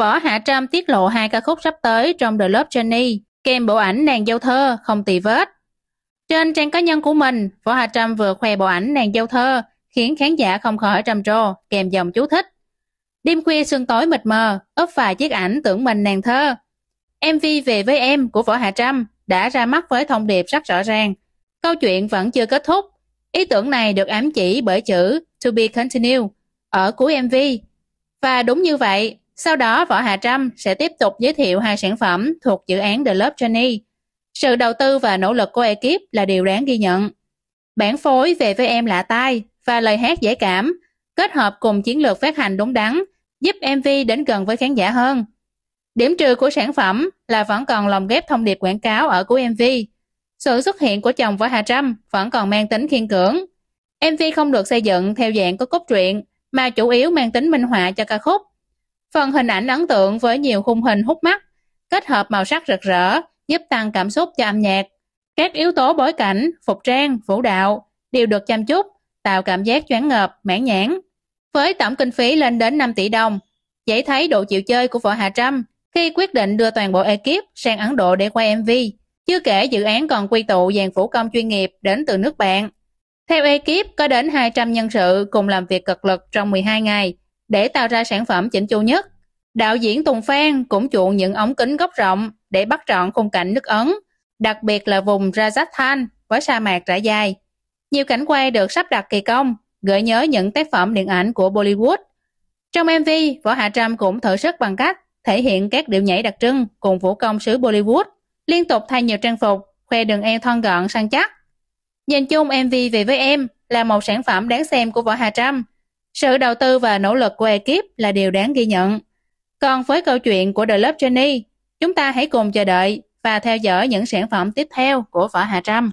Võ Hạ Trâm tiết lộ hai ca khúc sắp tới trong The Love Journey, kèm bộ ảnh nàng dâu thơ, không tì vết. Trên trang cá nhân của mình, Võ Hạ Trâm vừa khoe bộ ảnh nàng dâu thơ, khiến khán giả không khỏi trầm trồ, kèm dòng chú thích. Đêm khuya sương tối mịt mờ, ấp vài chiếc ảnh tưởng mình nàng thơ. MV Về với em của Võ Hạ Trâm đã ra mắt với thông điệp rất rõ ràng. Câu chuyện vẫn chưa kết thúc. Ý tưởng này được ám chỉ bởi chữ To be continued ở cuối MV. Và đúng như vậy, sau đó, Võ Hà Trâm sẽ tiếp tục giới thiệu hai sản phẩm thuộc dự án The Love Journey. Sự đầu tư và nỗ lực của ekip là điều đáng ghi nhận. Bản phối về với em lạ tai và lời hát dễ cảm, kết hợp cùng chiến lược phát hành đúng đắn, giúp MV đến gần với khán giả hơn. Điểm trừ của sản phẩm là vẫn còn lồng ghép thông điệp quảng cáo ở cuối MV. Sự xuất hiện của chồng Võ Hà Trâm vẫn còn mang tính khiên cưỡng. MV không được xây dựng theo dạng có cốt truyện mà chủ yếu mang tính minh họa cho ca khúc Phần hình ảnh ấn tượng với nhiều khung hình hút mắt, kết hợp màu sắc rực rỡ, giúp tăng cảm xúc cho âm nhạc. Các yếu tố bối cảnh, phục trang, vũ đạo đều được chăm chút, tạo cảm giác choáng ngợp, mãn nhãn. Với tổng kinh phí lên đến 5 tỷ đồng, dễ thấy độ chịu chơi của Võ Hà Trâm khi quyết định đưa toàn bộ ekip sang Ấn Độ để quay MV. Chưa kể dự án còn quy tụ dàn vũ công chuyên nghiệp đến từ nước bạn. Theo ekip, có đến 200 nhân sự cùng làm việc cực lực trong 12 ngày để tạo ra sản phẩm chỉnh chu nhất. Đạo diễn Tùng Phan cũng chuộng những ống kính góc rộng để bắt trọn khung cảnh nước Ấn, đặc biệt là vùng Rajasthan với sa mạc trải dài. Nhiều cảnh quay được sắp đặt kỳ công, gợi nhớ những tác phẩm điện ảnh của Bollywood. Trong MV, Võ Hạ Trâm cũng thử sức bằng cách thể hiện các điệu nhảy đặc trưng cùng vũ công xứ Bollywood, liên tục thay nhiều trang phục, khoe đường eo thon gọn săn chắc. Nhìn chung MV về với em là một sản phẩm đáng xem của Võ Hà Trâm, sự đầu tư và nỗ lực của ekip là điều đáng ghi nhận. Còn với câu chuyện của The Love Journey, chúng ta hãy cùng chờ đợi và theo dõi những sản phẩm tiếp theo của Võ Hà Trâm.